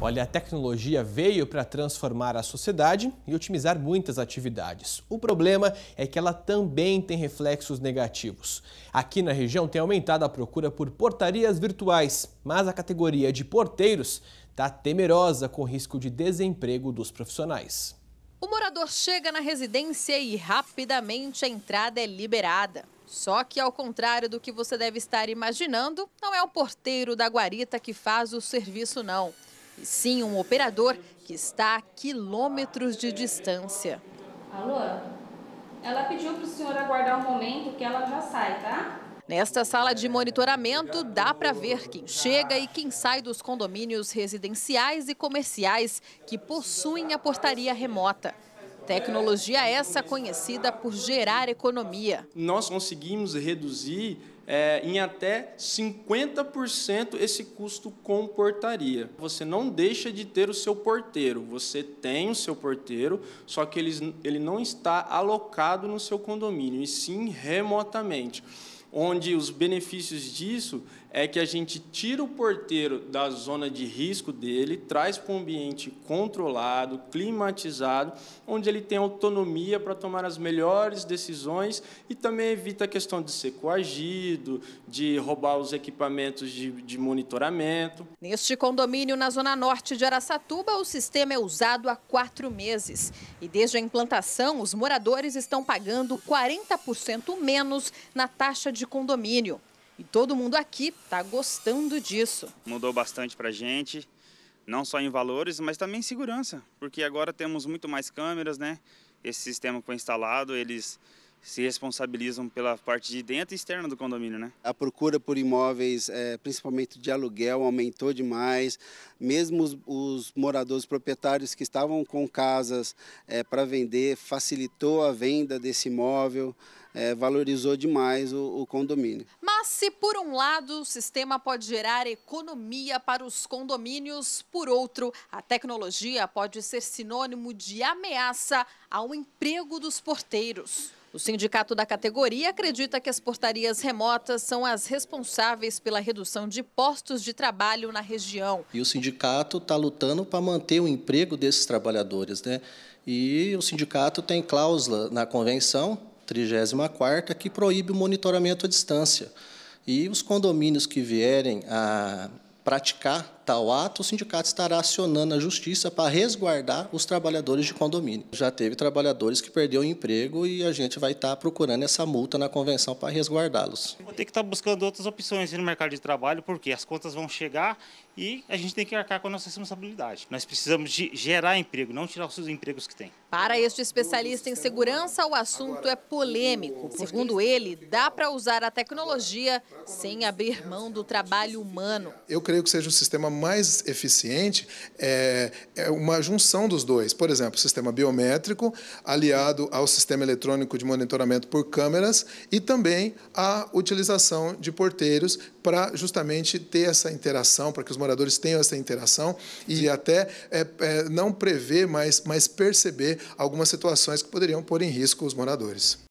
Olha, a tecnologia veio para transformar a sociedade e otimizar muitas atividades. O problema é que ela também tem reflexos negativos. Aqui na região tem aumentado a procura por portarias virtuais, mas a categoria de porteiros está temerosa com o risco de desemprego dos profissionais. O morador chega na residência e rapidamente a entrada é liberada. Só que, ao contrário do que você deve estar imaginando, não é o porteiro da guarita que faz o serviço, não e sim um operador que está a quilômetros de distância. Alô? Ela pediu para o senhor aguardar um momento que ela já sai, tá? Nesta sala de monitoramento, dá para ver quem chega e quem sai dos condomínios residenciais e comerciais que possuem a portaria remota. Tecnologia é essa conhecida por gerar economia. Nós conseguimos reduzir é, em até 50% esse custo com portaria. Você não deixa de ter o seu porteiro, você tem o seu porteiro, só que ele, ele não está alocado no seu condomínio, e sim remotamente onde os benefícios disso é que a gente tira o porteiro da zona de risco dele, traz para um ambiente controlado, climatizado, onde ele tem autonomia para tomar as melhores decisões e também evita a questão de ser coagido, de roubar os equipamentos de, de monitoramento. Neste condomínio na zona norte de Araçatuba, o sistema é usado há quatro meses e desde a implantação os moradores estão pagando 40% menos na taxa de de condomínio. E todo mundo aqui está gostando disso. Mudou bastante para a gente, não só em valores, mas também em segurança, porque agora temos muito mais câmeras, né? Esse sistema que foi instalado, eles se responsabilizam pela parte de dentro e externa do condomínio, né? A procura por imóveis, é, principalmente de aluguel, aumentou demais. Mesmo os, os moradores proprietários que estavam com casas é, para vender, facilitou a venda desse imóvel, é, valorizou demais o, o condomínio. Mas se por um lado o sistema pode gerar economia para os condomínios, por outro, a tecnologia pode ser sinônimo de ameaça ao emprego dos porteiros. O sindicato da categoria acredita que as portarias remotas são as responsáveis pela redução de postos de trabalho na região. E o sindicato está lutando para manter o emprego desses trabalhadores. Né? E o sindicato tem cláusula na convenção 34ª que proíbe o monitoramento à distância. E os condomínios que vierem a praticar tal ato, o sindicato estará acionando a justiça para resguardar os trabalhadores de condomínio. Já teve trabalhadores que perderam o emprego e a gente vai estar procurando essa multa na convenção para resguardá-los. Vou ter que estar buscando outras opções no mercado de trabalho, porque as contas vão chegar e a gente tem que arcar com a nossa responsabilidade. Nós precisamos de gerar emprego, não tirar os empregos que tem. Para este especialista em segurança, o assunto é polêmico. Segundo ele, dá para usar a tecnologia sem abrir mão do trabalho humano. Eu creio que seja um sistema mais eficiente é, é uma junção dos dois. Por exemplo, sistema biométrico aliado ao sistema eletrônico de monitoramento por câmeras e também a utilização de porteiros para justamente ter essa interação, para que os moradores tenham essa interação e até é, é, não prever, mas, mas perceber algumas situações que poderiam pôr em risco os moradores.